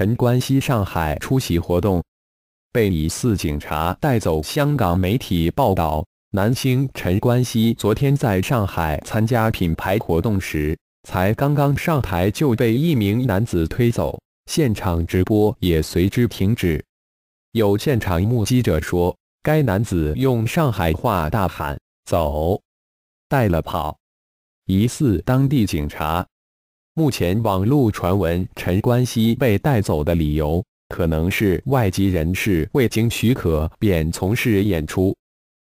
陈冠希上海出席活动被疑似警察带走。香港媒体报道，男星陈冠希昨天在上海参加品牌活动时，才刚刚上台就被一名男子推走，现场直播也随之停止。有现场目击者说，该男子用上海话大喊“走，带了跑”，疑似当地警察。目前网络传闻陈冠希被带走的理由，可能是外籍人士未经许可便从事演出。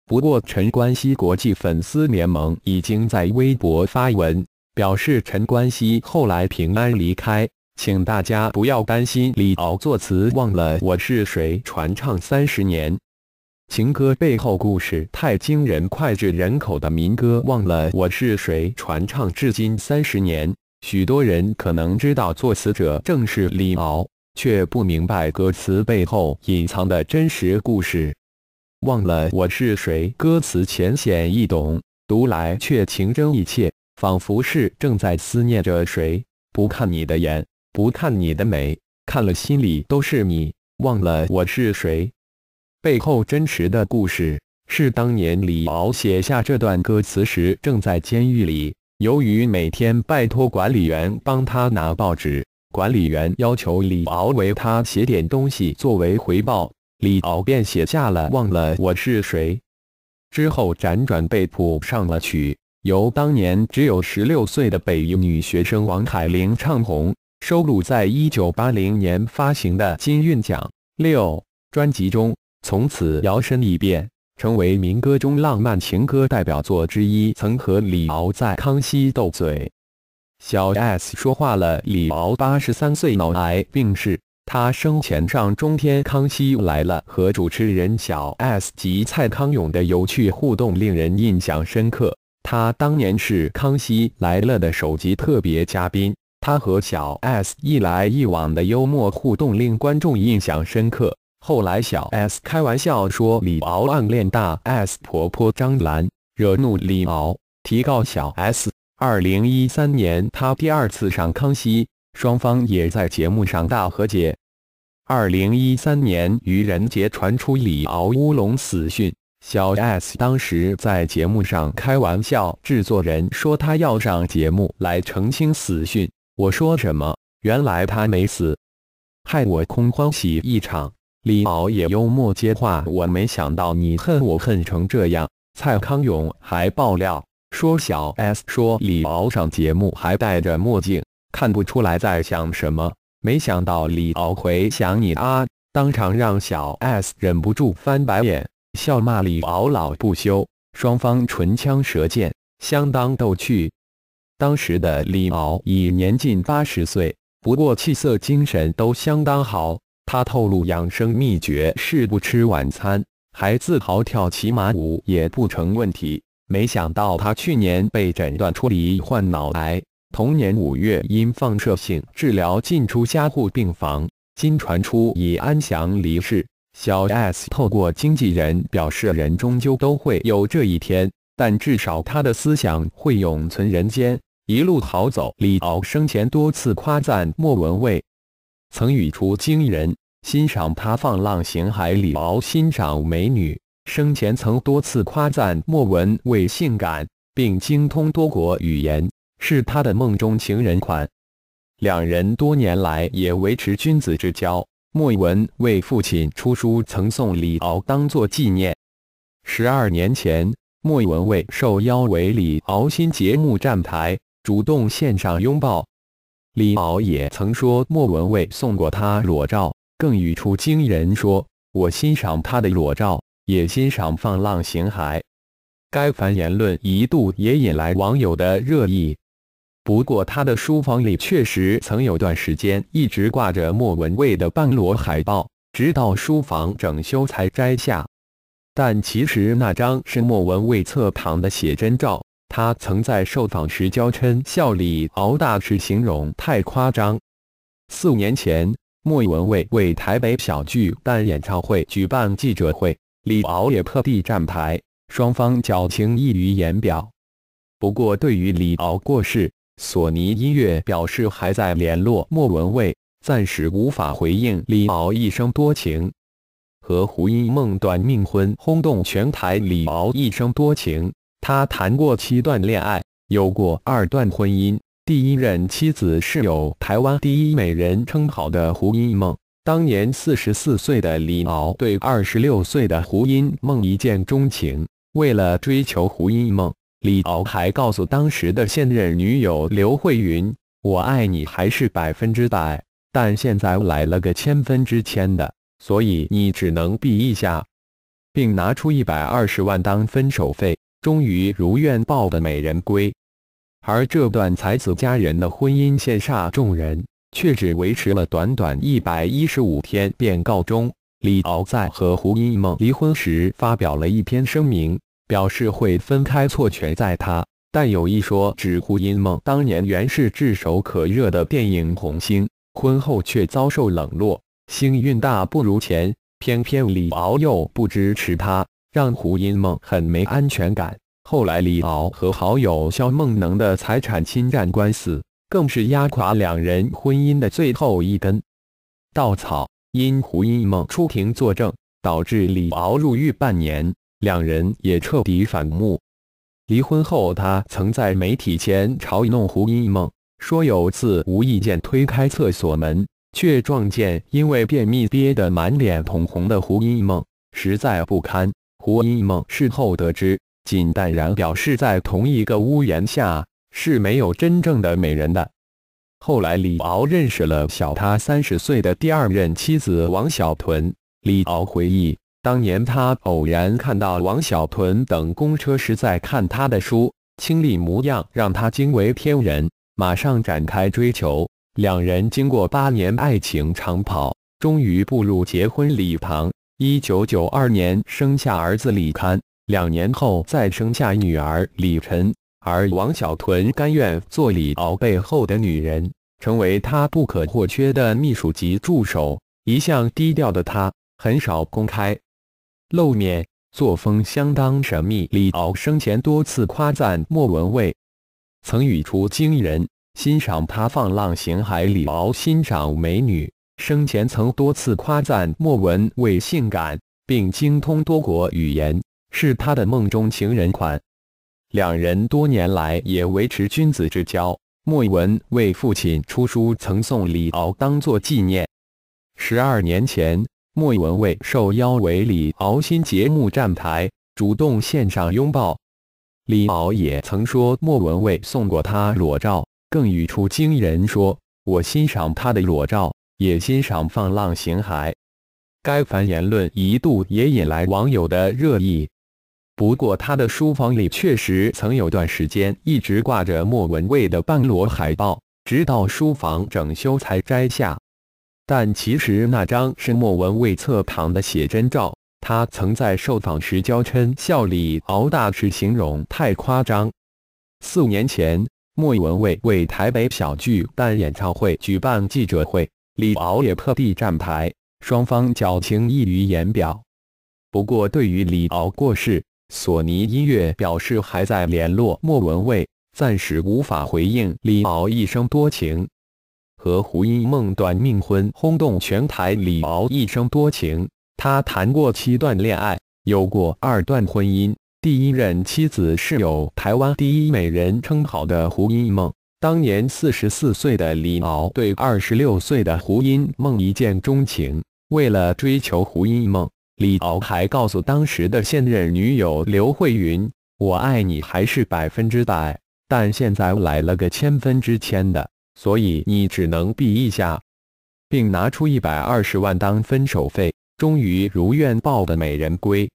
不过，陈冠希国际粉丝联盟已经在微博发文，表示陈冠希后来平安离开，请大家不要担心。李敖作词忘了我是谁，传唱三十年，情歌背后故事太惊人，脍炙人口的民歌忘了我是谁，传唱至今三十年。许多人可能知道作词者正是李敖，却不明白歌词背后隐藏的真实故事。忘了我是谁，歌词浅显易懂，读来却情真意切，仿佛是正在思念着谁。不看你的眼，不看你的美，看了心里都是你。忘了我是谁，背后真实的故事是当年李敖写下这段歌词时正在监狱里。由于每天拜托管理员帮他拿报纸，管理员要求李敖为他写点东西作为回报，李敖便写下了《忘了我是谁》。之后辗转被谱上了曲，由当年只有十六岁的北影女学生王海玲唱红，收录在一九八零年发行的金韵奖六专辑中，从此摇身一变。成为民歌中浪漫情歌代表作之一，曾和李敖在《康熙》斗嘴。小 S 说话了，李敖八十三岁脑癌病逝。他生前上《中天康熙来了》和主持人小 S 及蔡康永的有趣互动令人印象深刻。他当年是《康熙来了》的首集特别嘉宾，他和小 S 一来一往的幽默互动令观众印象深刻。后来，小 S 开玩笑说李敖暗恋大 S 婆婆张兰，惹怒李敖，提告小 S。二零一三年，他第二次上《康熙》，双方也在节目上大和解。二零一三年愚人节传出李敖乌龙死讯，小 S 当时在节目上开玩笑，制作人说他要上节目来澄清死讯，我说什么？原来他没死，害我空欢喜一场。李敖也幽默接话：“我没想到你恨我恨成这样。”蔡康永还爆料说：“小 S 说李敖上节目还戴着墨镜，看不出来在想什么。”没想到李敖回想你啊，当场让小 S 忍不住翻白眼，笑骂李敖老不休，双方唇枪舌剑，相当逗趣。当时的李敖已年近八十岁，不过气色精神都相当好。他透露养生秘诀是不吃晚餐，还自豪跳骑马舞也不成问题。没想到他去年被诊断出罹患脑癌，同年五月因放射性治疗进出加护病房，今传出已安详离世。小 S 透过经纪人表示：“人终究都会有这一天，但至少他的思想会永存人间，一路好走。”李敖生前多次夸赞莫文蔚。曾语出惊人，欣赏他放浪形骸里敖，欣赏美女生前曾多次夸赞莫文蔚性感，并精通多国语言，是他的梦中情人款。两人多年来也维持君子之交。莫文为父亲出书，曾送李敖当做纪念。十二年前，莫文蔚受邀为李敖新节目站台，主动献上拥抱。李敖也曾说莫文蔚送过他裸照，更语出惊人说：“我欣赏他的裸照，也欣赏放浪形骸。”该番言论一度也引来网友的热议。不过他的书房里确实曾有段时间一直挂着莫文蔚的半裸海报，直到书房整修才摘下。但其实那张是莫文蔚侧躺的写真照。他曾在受访时娇嗔：“笑李敖大是形容太夸张。”四五年前，莫文蔚为台北小巨蛋演唱会举办记者会，李敖也特地站台，双方矫情溢于言表。不过，对于李敖过世，索尼音乐表示还在联络莫文蔚，暂时无法回应。李敖一生多情，和胡因梦短命婚轰动全台。李敖一生多情。他谈过七段恋爱，有过二段婚姻。第一任妻子是有“台湾第一美人”称号的胡茵梦。当年四十四岁的李敖对二十六岁的胡茵梦一见钟情，为了追求胡茵梦，李敖还告诉当时的现任女友刘慧云：“我爱你还是百分之百，但现在来了个千分之千的，所以你只能避一下。”并拿出一百二十万当分手费。终于如愿抱得美人归，而这段才子佳人的婚姻羡煞众人，却只维持了短短一百一十五天便告终。李敖在和胡因梦离婚时发表了一篇声明，表示会分开，错全在他。但有一说，指胡因梦当年原是炙手可热的电影红星，婚后却遭受冷落，星运大不如前，偏偏李敖又不支持她。让胡因梦很没安全感。后来，李敖和好友萧梦能的财产侵占官司，更是压垮两人婚姻的最后一根稻草。因胡因梦出庭作证，导致李敖入狱半年，两人也彻底反目。离婚后，他曾在媒体前嘲弄胡因梦，说有次无意间推开厕所门，却撞见因为便秘憋得满脸通红的胡因梦，实在不堪。胡因梦事后得知，仅淡然表示在同一个屋檐下是没有真正的美人的。后来，李敖认识了小他三十岁的第二任妻子王小屯。李敖回忆，当年他偶然看到王小屯等公车时在看他的书，清丽模样让他惊为天人，马上展开追求。两人经过八年爱情长跑，终于步入结婚礼堂。一九九二年生下儿子李堪，两年后再生下女儿李晨。而王小屯甘愿做李敖背后的女人，成为他不可或缺的秘书级助手。一向低调的他，很少公开露面，作风相当神秘。李敖生前多次夸赞莫文蔚，曾语出惊人，欣赏她放浪形骸。李敖欣赏美女。生前曾多次夸赞莫文蔚性感，并精通多国语言，是他的梦中情人款。两人多年来也维持君子之交。莫文蔚父亲出书曾送李敖当做纪念。十二年前，莫文蔚受邀为李敖新节目站台，主动献上拥抱。李敖也曾说莫文蔚送过他裸照，更语出惊人说：“我欣赏他的裸照。”也欣赏《放浪形骸》，该番言论一度也引来网友的热议。不过，他的书房里确实曾有段时间一直挂着莫文蔚的半裸海报，直到书房整修才摘下。但其实那张是莫文蔚侧躺的写真照。他曾在受访时娇嗔笑里熬大只形容太夸张。四年前，莫文蔚为台北小巨蛋演唱会举办记者会。李敖也特地站台，双方矫情溢于言表。不过，对于李敖过世，索尼音乐表示还在联络莫文蔚，暂时无法回应。李敖一生多情，和胡因梦短命婚轰动全台。李敖一生多情，他谈过七段恋爱，有过二段婚姻。第一任妻子是有“台湾第一美人”称号的胡因梦。当年四十四岁的李敖对二十六岁的胡因梦一见钟情，为了追求胡因梦，李敖还告诉当时的现任女友刘慧云：“我爱你还是百分之百，但现在来了个千分之千的，所以你只能避一下。”并拿出一百二十万当分手费，终于如愿抱得美人归。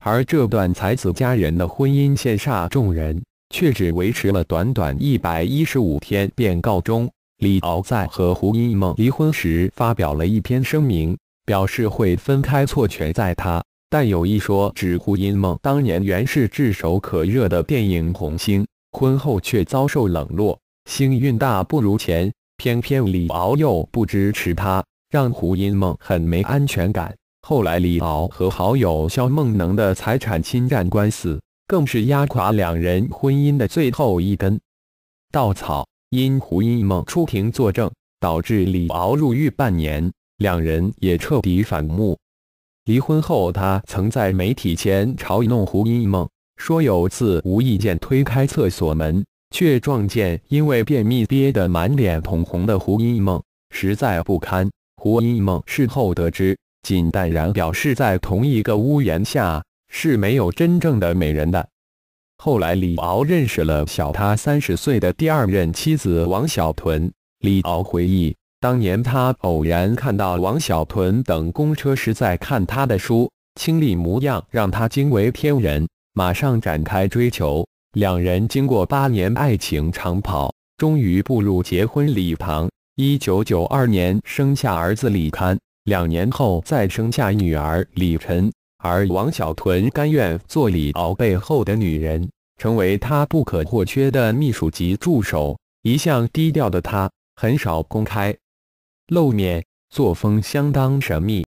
而这段才子佳人的婚姻羡煞众人。却只维持了短短一百一十五天便告终。李敖在和胡因梦离婚时发表了一篇声明，表示会分开，错全在他。但有一说，指胡因梦当年原是炙手可热的电影红星，婚后却遭受冷落，星运大不如前。偏偏李敖又不支持他，让胡因梦很没安全感。后来，李敖和好友萧梦能的财产侵占官司。更是压垮两人婚姻的最后一根稻草。因胡因梦出庭作证，导致李敖入狱半年，两人也彻底反目。离婚后，他曾在媒体前嘲弄胡因梦，说有次无意间推开厕所门，却撞见因为便秘憋得满脸通红的胡因梦，实在不堪。胡因梦事后得知，仅淡然表示在同一个屋檐下。是没有真正的美人的。后来，李敖认识了小他三十岁的第二任妻子王小屯。李敖回忆，当年他偶然看到王小屯等公车时在看他的书，清丽模样让他惊为天人，马上展开追求。两人经过八年爱情长跑，终于步入结婚礼堂。一九九二年生下儿子李堪，两年后再生下女儿李晨。而王小屯甘愿做李敖背后的女人，成为他不可或缺的秘书级助手。一向低调的他，很少公开露面，作风相当神秘。